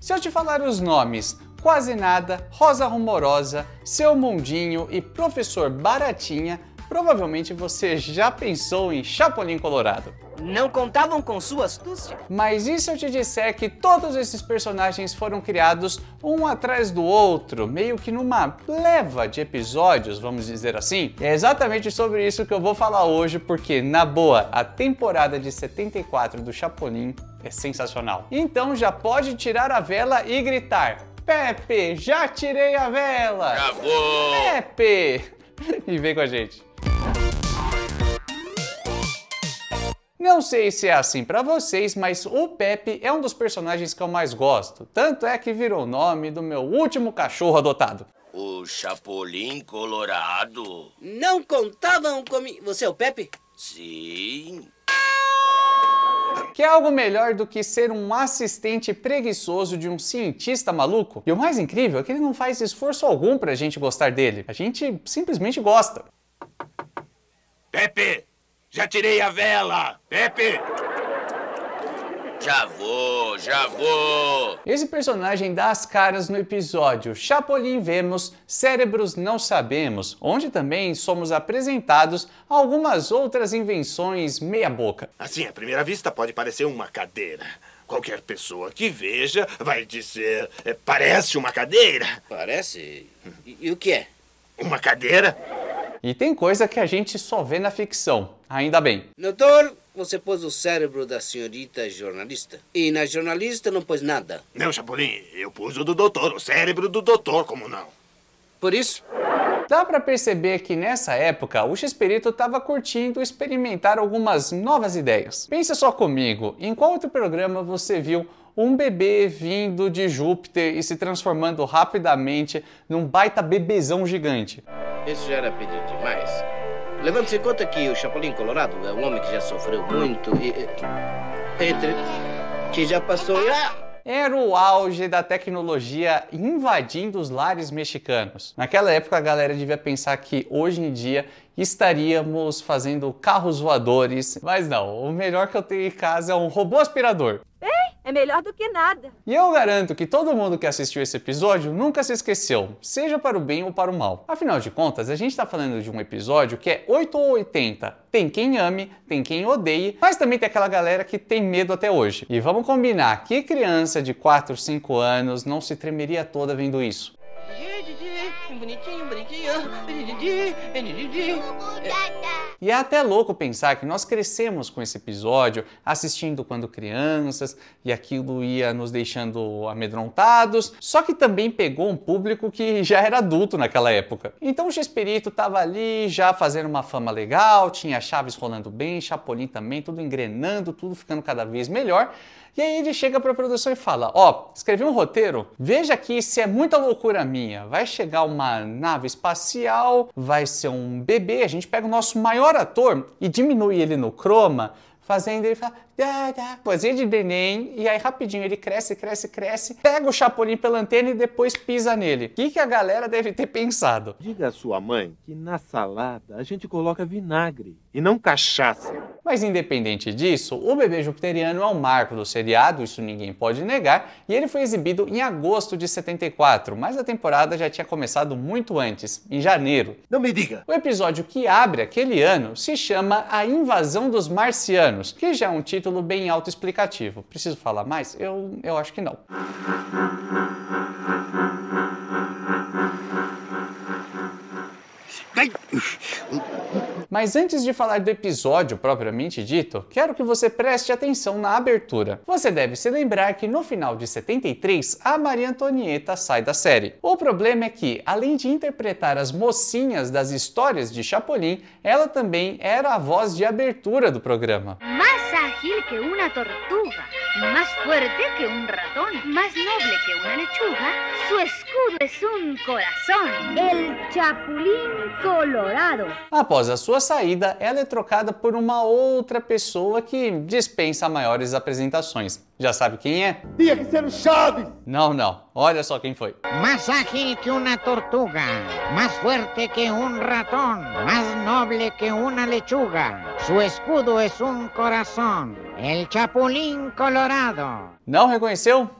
Se eu te falar os nomes Quase Nada, Rosa Rumorosa, Seu Mundinho e Professor Baratinha, Provavelmente você já pensou em Chapolin Colorado. Não contavam com sua astúcia? Mas e se eu te disser que todos esses personagens foram criados um atrás do outro, meio que numa leva de episódios, vamos dizer assim? É exatamente sobre isso que eu vou falar hoje, porque, na boa, a temporada de 74 do Chapolin é sensacional. Então já pode tirar a vela e gritar: Pepe, já tirei a vela! Acabou! Pepe! e vem com a gente. Não sei se é assim para vocês, mas o Pepe é um dos personagens que eu mais gosto. Tanto é que virou o nome do meu último cachorro adotado. O Chapolin Colorado. Não contavam comigo. Você é o Pepe? Sim. Que é algo melhor do que ser um assistente preguiçoso de um cientista maluco. E o mais incrível é que ele não faz esforço algum pra gente gostar dele. A gente simplesmente gosta. Pepe, já tirei a vela! Pepe! Já vou, já vou! Esse personagem dá as caras no episódio Chapolin Vemos, Cérebros Não Sabemos, onde também somos apresentados a algumas outras invenções meia-boca. Assim, à primeira vista, pode parecer uma cadeira. Qualquer pessoa que veja vai dizer: é, parece uma cadeira. Parece? E, e o que é? Uma cadeira? E tem coisa que a gente só vê na ficção. Ainda bem. Doutor, você pôs o cérebro da senhorita jornalista. E na jornalista não pôs nada. Não, Chapolin, eu pus o do doutor, o cérebro do doutor, como não? Por isso. Dá para perceber que nessa época o Xperito estava curtindo experimentar algumas novas ideias. Pensa só comigo, em qual outro programa você viu um bebê vindo de Júpiter e se transformando rapidamente num baita bebezão gigante? Isso já era pedido demais. Levando-se em conta que o Chapolin Colorado é um homem que já sofreu muito e. entre. que já passou. Ah! era o auge da tecnologia invadindo os lares mexicanos. Naquela época, a galera devia pensar que hoje em dia estaríamos fazendo carros voadores, mas não, o melhor que eu tenho em casa é um robô aspirador. É melhor do que nada. E eu garanto que todo mundo que assistiu esse episódio nunca se esqueceu, seja para o bem ou para o mal. Afinal de contas, a gente está falando de um episódio que é 8 ou 80. Tem quem ame, tem quem odeie, mas também tem aquela galera que tem medo até hoje. E vamos combinar que criança de 4, 5 anos não se tremeria toda vendo isso bonitinho, bonitinho. E é até louco pensar que nós crescemos com esse episódio, assistindo quando crianças, e aquilo ia nos deixando amedrontados, só que também pegou um público que já era adulto naquela época. Então o Chespirito tava ali já fazendo uma fama legal, tinha Chaves rolando bem, Chapolin também, tudo engrenando, tudo ficando cada vez melhor, e aí ele chega para a produção e fala: Ó, oh, escrevi um roteiro, veja aqui se é muita loucura minha. Vai chegar uma nave espacial, vai ser um bebê, a gente pega o nosso maior ator e diminui ele no croma, fazendo ele falar, poesia de Benem, e aí rapidinho ele cresce, cresce, cresce, pega o chapolim pela antena e depois pisa nele. O que, que a galera deve ter pensado? Diga à sua mãe que na salada a gente coloca vinagre e não cachaça. Mas independente disso, o bebê jupiteriano é um marco do seriado, isso ninguém pode negar, e ele foi exibido em agosto de 74, mas a temporada já tinha começado muito antes, em janeiro. Não me diga! O episódio que abre aquele ano se chama A Invasão dos Marcianos, que já é um título bem autoexplicativo. Preciso falar mais? Eu, eu acho que não. Ai. Mas antes de falar do episódio propriamente dito, quero que você preste atenção na abertura. Você deve se lembrar que no final de 73, a Maria Antonieta sai da série. O problema é que, além de interpretar as mocinhas das histórias de Chapolin, ela também era a voz de abertura do programa. Mas ágil que una tortuga, más fuerte que un ratón, más noble que una lechuga, su escudo es un corazón, el Chapulín Colorado. Após a sua saída, ela é trocada por uma outra pessoa que dispensa maiores apresentações. Já sabe quem é? Tinha que ser o Chaves! Não, não. Olha só quem foi. Mais ágil que uma tortuga, mais forte que um ratão, mais noble que uma lechuga. Su escudo é um coração, el chapulín colorado. Não reconheceu?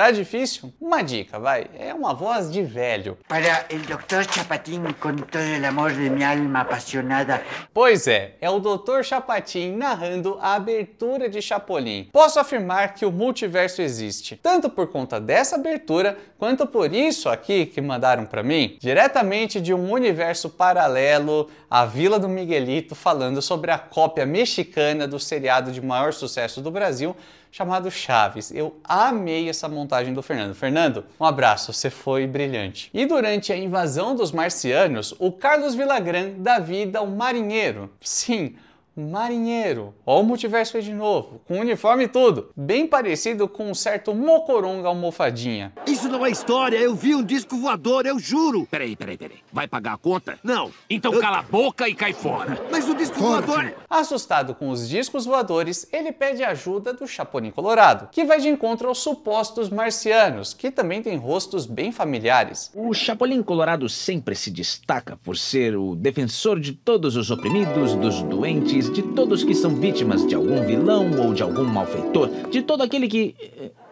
Tá difícil? Uma dica, vai. É uma voz de velho. Para o Dr. Chapatin, com todo o amor de minha alma apaixonada. Pois é, é o Dr. Chapatin narrando a abertura de Chapolin. Posso afirmar que o multiverso existe, tanto por conta dessa abertura, quanto por isso aqui que mandaram para mim, diretamente de um universo paralelo à Vila do Miguelito, falando sobre a cópia mexicana do seriado de maior sucesso do Brasil, chamado Chaves. Eu amei essa montagem do Fernando. Fernando, um abraço, você foi brilhante. E durante a invasão dos marcianos, o Carlos Villagrán dá vida ao marinheiro. Sim, marinheiro. Ó o multiverso aí de novo, com uniforme e tudo. Bem parecido com um certo Mocoronga Almofadinha. Isso não é história, eu vi um disco voador, eu juro. Peraí, peraí, peraí. Vai pagar a conta? Não. Então eu... cala a boca e cai fora. Mas o disco Forte. voador... É- Assustado com os discos voadores, ele pede ajuda do Chapolin Colorado, que vai de encontro aos supostos marcianos, que também têm rostos bem familiares. O Chapolin Colorado sempre se destaca por ser o defensor de todos os oprimidos, dos doentes, de todos que são vítimas de algum vilão ou de algum malfeitor, de todo aquele que.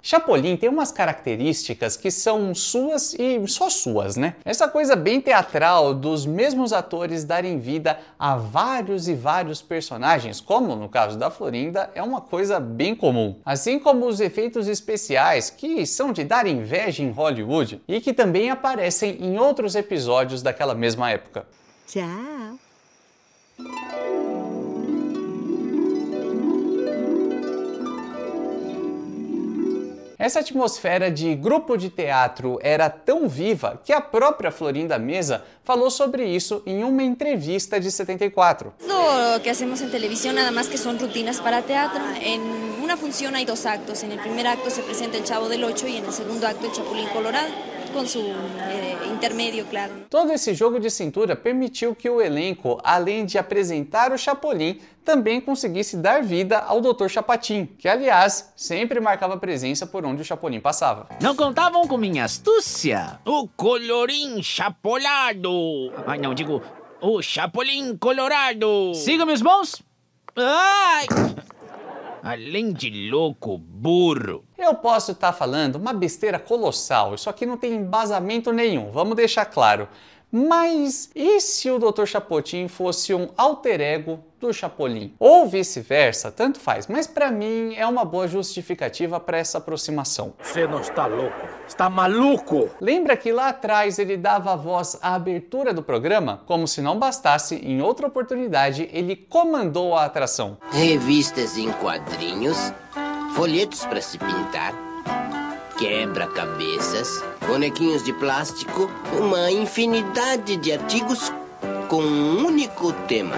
Chapolin tem umas características que são suas e só suas, né? Essa coisa bem teatral dos mesmos atores darem vida a vários e vários personagens, como no caso da Florinda, é uma coisa bem comum. Assim como os efeitos especiais, que são de dar inveja em Hollywood e que também aparecem em outros episódios daquela mesma época. Tchau! Essa atmosfera de grupo de teatro era tão viva que a própria Florinda Mesa falou sobre isso em uma entrevista de 74. O que fazemos em televisão nada mais que são rutinas para teatro. Em uma função há dois actos. Em el primeiro acto se apresenta o Chavo del Ocho e em el segundo acto o Chapulín Colorado com seu é, eh, intermédio, claro. Todo esse jogo de cintura permitiu que o elenco, além de apresentar o Chapolin, também conseguisse dar vida ao Dr. Chapatin, que aliás sempre marcava presença por onde o Chapolin passava. Não contavam com minha astúcia? O colorim chapolado! Ai não, digo, o Chapolin colorado! Siga meus bons! Ai! Além de louco, burro. Eu posso estar tá falando uma besteira colossal, isso aqui não tem embasamento nenhum, vamos deixar claro. Mas e se o Dr. Chapotin fosse um alter ego do Chapolin? Ou vice-versa, tanto faz, mas para mim é uma boa justificativa para essa aproximação. Você não está louco, está maluco! Lembra que lá atrás ele dava a voz à abertura do programa? Como se não bastasse, em outra oportunidade ele comandou a atração. Revistas em quadrinhos, folhetos para se pintar quebra-cabeças, bonequinhos de plástico, uma infinidade de artigos com um único tema.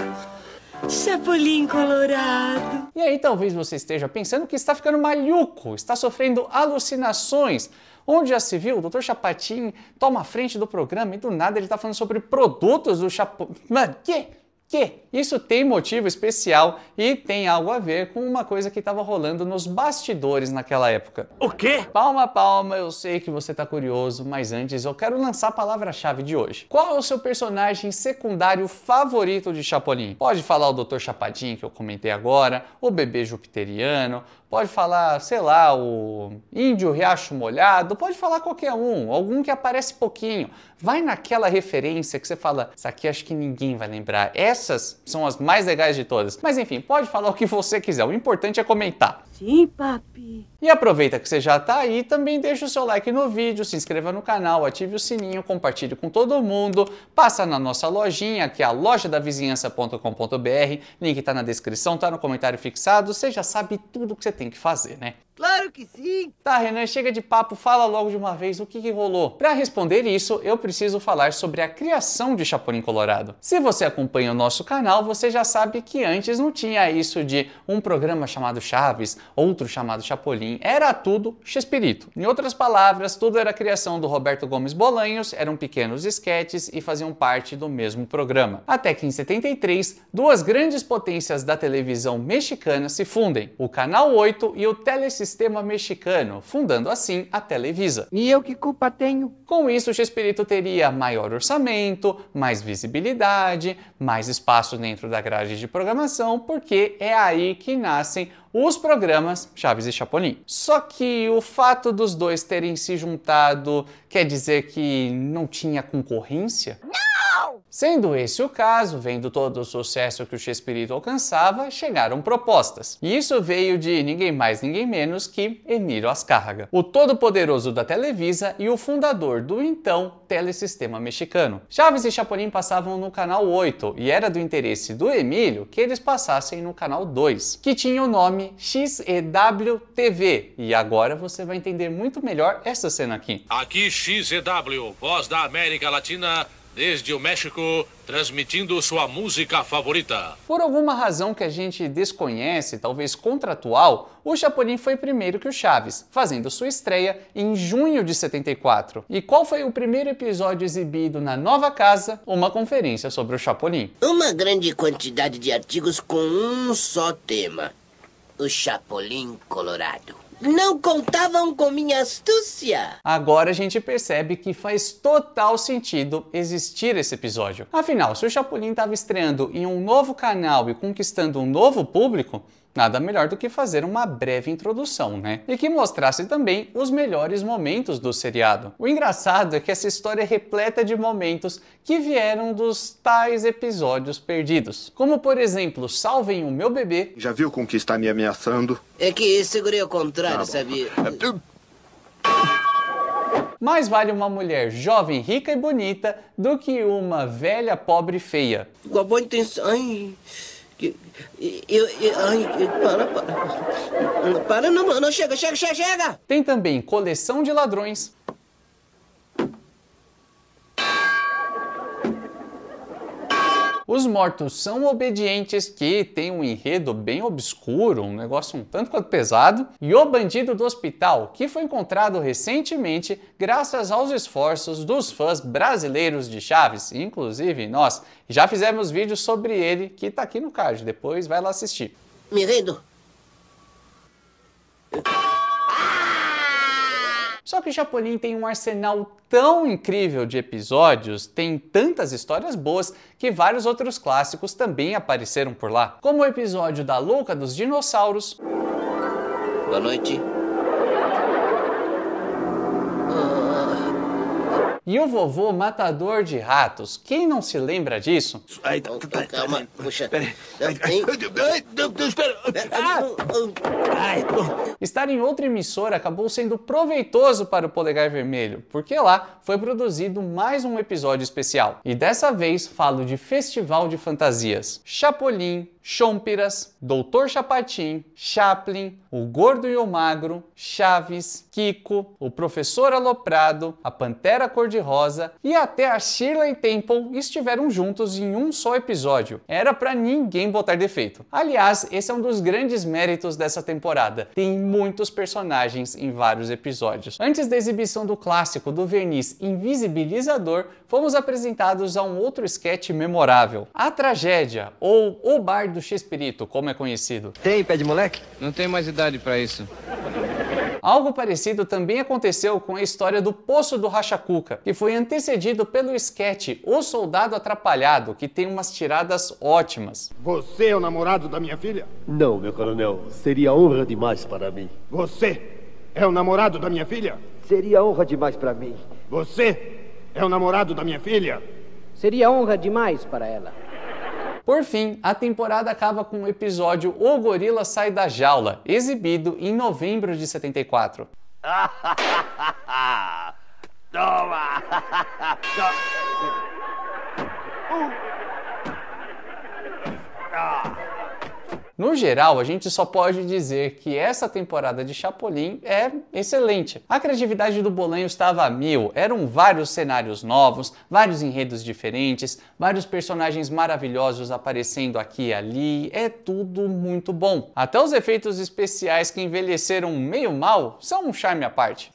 Chapolin colorado. E aí talvez você esteja pensando que está ficando maluco, está sofrendo alucinações. Onde já se viu, o Dr. Chapatin toma a frente do programa e do nada ele está falando sobre produtos do Chapolin. Mano, que? que isso tem motivo especial e tem algo a ver com uma coisa que estava rolando nos bastidores naquela época. O quê? Palma a palma, eu sei que você tá curioso, mas antes eu quero lançar a palavra-chave de hoje. Qual é o seu personagem secundário favorito de Chapolin? Pode falar o Dr. Chapadinho que eu comentei agora, o bebê jupiteriano, pode falar, sei lá, o índio riacho molhado, pode falar qualquer um, algum que aparece pouquinho. Vai naquela referência que você fala, isso aqui acho que ninguém vai lembrar. Essas são as mais legais de todas. Mas enfim, pode falar o que você quiser, o importante é comentar. Sim, papi. E aproveita que você já tá aí, também deixa o seu like no vídeo, se inscreva no canal, ative o sininho, compartilhe com todo mundo, passa na nossa lojinha, que é a lojadavizinhança.com.br, link tá na descrição, tá no comentário fixado, você já sabe tudo que você tem tem que fazer, né? Claro que sim! Tá, Renan, chega de papo, fala logo de uma vez o que, que rolou. Para responder isso, eu preciso falar sobre a criação de Chapolin Colorado. Se você acompanha o nosso canal, você já sabe que antes não tinha isso de um programa chamado Chaves, outro chamado Chapolin, era tudo Chespirito. Em outras palavras, tudo era criação do Roberto Gomes Bolanhos, eram pequenos esquetes e faziam parte do mesmo programa. Até que em 73, duas grandes potências da televisão mexicana se fundem, o Canal 8 e o Telesistema sistema mexicano, fundando assim a Televisa. E eu que culpa tenho? Com isso, o Chespirito teria maior orçamento, mais visibilidade, mais espaço dentro da grade de programação, porque é aí que nascem os programas Chaves e Chapolin. Só que o fato dos dois terem se juntado quer dizer que não tinha concorrência? Não! Não! Sendo esse o caso, vendo todo o sucesso que o Chespirito alcançava, chegaram propostas. E isso veio de ninguém mais, ninguém menos que Emílio Azcárraga, o todo-poderoso da Televisa e o fundador do então Telesistema Mexicano. Chaves e Chapolin passavam no canal 8 e era do interesse do Emílio que eles passassem no canal 2, que tinha o nome XEW-TV. E agora você vai entender muito melhor essa cena aqui. Aqui XEW, Voz da América Latina desde o México, transmitindo sua música favorita. Por alguma razão que a gente desconhece, talvez contratual, o Chapolin foi primeiro que o Chaves, fazendo sua estreia em junho de 74. E qual foi o primeiro episódio exibido na nova casa? Uma conferência sobre o Chapolin. Uma grande quantidade de artigos com um só tema: o Chapolin Colorado. Não contavam com minha astúcia. Agora a gente percebe que faz total sentido existir esse episódio. Afinal, se o Chapolin estava estreando em um novo canal e conquistando um novo público, Nada melhor do que fazer uma breve introdução, né? E que mostrasse também os melhores momentos do seriado. O engraçado é que essa história é repleta de momentos que vieram dos tais episódios perdidos. Como, por exemplo, Salvem o Meu Bebê. Já viu com que está me ameaçando? É que segurei ao contrário, tá sabia? É Mais vale uma mulher jovem, rica e bonita do que uma velha, pobre e feia. Com a boa intenção. Ai. Eu, eu, ai, para, para. Para, não, não, chega, chega, chega, chega! Tem também coleção de ladrões, Os mortos são obedientes, que tem um enredo bem obscuro, um negócio um tanto quanto pesado, e o bandido do hospital, que foi encontrado recentemente graças aos esforços dos fãs brasileiros de Chaves, inclusive nós. Já fizemos vídeo sobre ele, que tá aqui no card, depois vai lá assistir. Meredo. Só que o Chapolin tem um arsenal tão incrível de episódios, tem tantas histórias boas, que vários outros clássicos também apareceram por lá, como o episódio da Louca dos Dinossauros. Boa noite. E o vovô matador de ratos, quem não se lembra disso? Ai, tá, tá, tá, calma, puxa. Né? Ah! Estar em outra emissora acabou sendo proveitoso para o Polegar Vermelho, porque lá foi produzido mais um episódio especial. E dessa vez falo de Festival de Fantasias. Chapolin, Chompiras, Doutor Chapatin, Chaplin, O Gordo e o Magro, Chaves, Kiko, O Professor Aloprado, A Pantera Cor-de-Rosa e até a Shirley Temple estiveram juntos em um só episódio. Era para ninguém botar defeito. Aliás, esse é um dos grandes méritos dessa temporada. Tem muitos personagens em vários episódios. Antes da exibição do clássico do verniz invisibilizador, fomos apresentados a um outro esquete memorável: a tragédia ou o bar do X-Perito, como é conhecido. Tem pé de moleque? Não tem mais idade para isso. Algo parecido também aconteceu com a história do Poço do Rachacuca, que foi antecedido pelo esquete O Soldado Atrapalhado, que tem umas tiradas ótimas. Você é o namorado da minha filha? Não, meu coronel. Seria honra demais para mim. Você é o namorado da minha filha? Seria honra demais para mim. Você é o namorado da minha filha? Seria honra demais para ela. Por fim, a temporada acaba com o episódio O Gorila Sai da Jaula, exibido em novembro de 74. Toma! Toma! Uh! No geral, a gente só pode dizer que essa temporada de Chapolin é excelente. A criatividade do Bolanho estava a mil, eram vários cenários novos, vários enredos diferentes, vários personagens maravilhosos aparecendo aqui e ali, é tudo muito bom. Até os efeitos especiais que envelheceram meio mal são um charme à parte.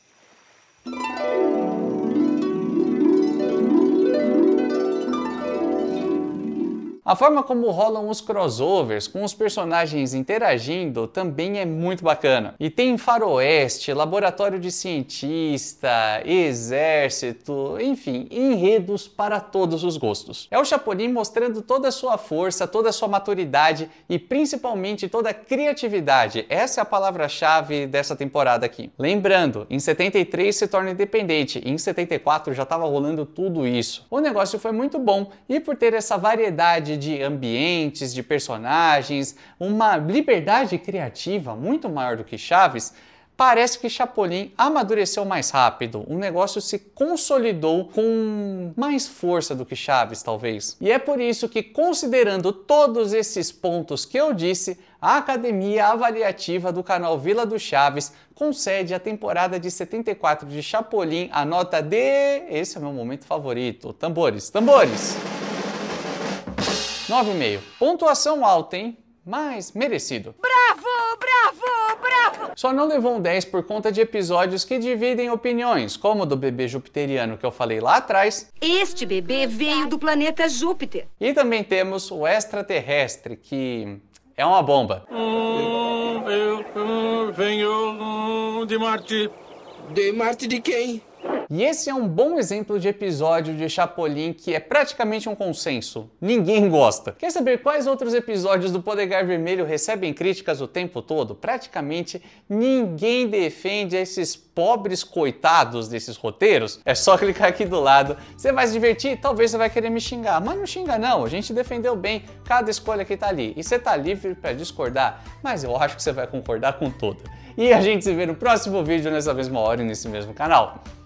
A forma como rolam os crossovers, com os personagens interagindo, também é muito bacana. E tem faroeste, laboratório de cientista, exército, enfim, enredos para todos os gostos. É o Chapolin mostrando toda a sua força, toda a sua maturidade e principalmente toda a criatividade. Essa é a palavra-chave dessa temporada aqui. Lembrando, em 73 se torna independente, em 74 já estava rolando tudo isso. O negócio foi muito bom e por ter essa variedade de ambientes, de personagens, uma liberdade criativa muito maior do que Chaves, parece que Chapolin amadureceu mais rápido, o negócio se consolidou com mais força do que Chaves, talvez. E é por isso que, considerando todos esses pontos que eu disse, a Academia Avaliativa do canal Vila do Chaves concede a temporada de 74 de Chapolin a nota de. Esse é o meu momento favorito. Tambores, tambores! 9,5. Pontuação alta, hein? Mas merecido. Bravo, bravo, bravo! Só não levou um 10 por conta de episódios que dividem opiniões, como o do bebê jupiteriano que eu falei lá atrás. Este bebê veio do planeta Júpiter. E também temos o extraterrestre, que é uma bomba. Hum, eu, eu hum, venho hum, de Marte. De Marte de quem? E esse é um bom exemplo de episódio de Chapolin que é praticamente um consenso. Ninguém gosta. Quer saber quais outros episódios do Podegar Vermelho recebem críticas o tempo todo? Praticamente ninguém defende esses pobres coitados desses roteiros. É só clicar aqui do lado. Você vai se divertir, talvez você vai querer me xingar, mas não xinga não. A gente defendeu bem cada escolha que tá ali. E você tá livre para discordar, mas eu acho que você vai concordar com toda. E a gente se vê no próximo vídeo nessa mesma hora e nesse mesmo canal.